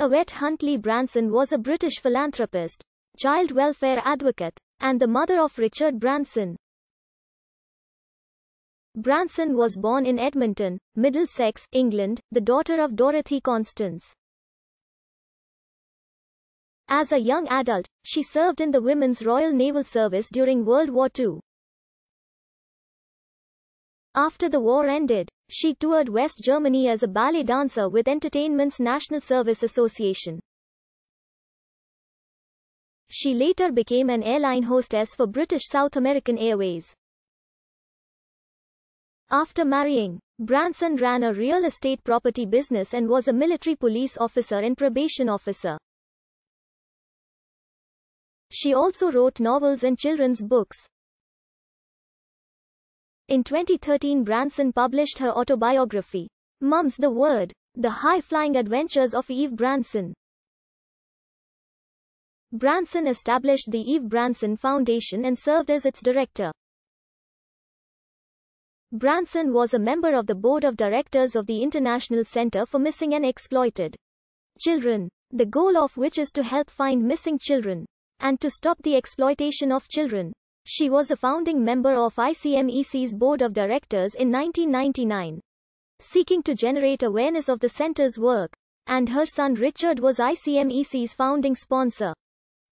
Awette Huntley Branson was a British philanthropist, child welfare advocate, and the mother of Richard Branson. Branson was born in Edmonton, Middlesex, England, the daughter of Dorothy Constance. As a young adult, she served in the Women's Royal Naval Service during World War II. After the war ended, she toured West Germany as a ballet dancer with Entertainment's National Service Association. She later became an airline hostess for British South American Airways. After marrying, Branson ran a real estate property business and was a military police officer and probation officer. She also wrote novels and children's books. In 2013, Branson published her autobiography, Mum's the Word The High Flying Adventures of Eve Branson. Branson established the Eve Branson Foundation and served as its director. Branson was a member of the board of directors of the International Center for Missing and Exploited Children, the goal of which is to help find missing children and to stop the exploitation of children. She was a founding member of ICMEC's board of directors in 1999, seeking to generate awareness of the center's work, and her son Richard was ICMEC's founding sponsor.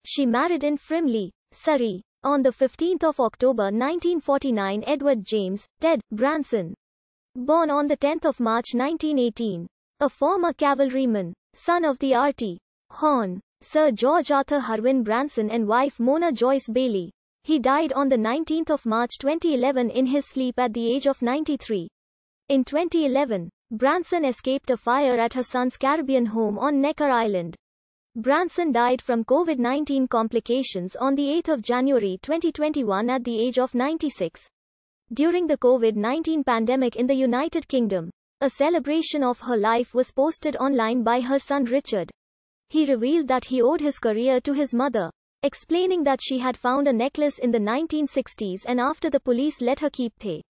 She married in Frimley, Surrey, on 15 October 1949 Edward James, Ted, Branson. Born on 10 March 1918. A former cavalryman, son of the R.T. Horn, Sir George Arthur Harwin Branson and wife Mona Joyce Bailey. He died on the 19th of March 2011 in his sleep at the age of 93. In 2011, Branson escaped a fire at her son's Caribbean home on Necker Island. Branson died from COVID-19 complications on the 8th of January 2021 at the age of 96. During the COVID-19 pandemic in the United Kingdom, a celebration of her life was posted online by her son Richard. He revealed that he owed his career to his mother, explaining that she had found a necklace in the 1960s and after the police let her keep the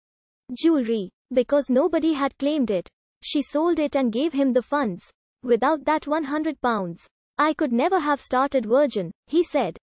jewelry, because nobody had claimed it. She sold it and gave him the funds. Without that 100 pounds, I could never have started Virgin, he said.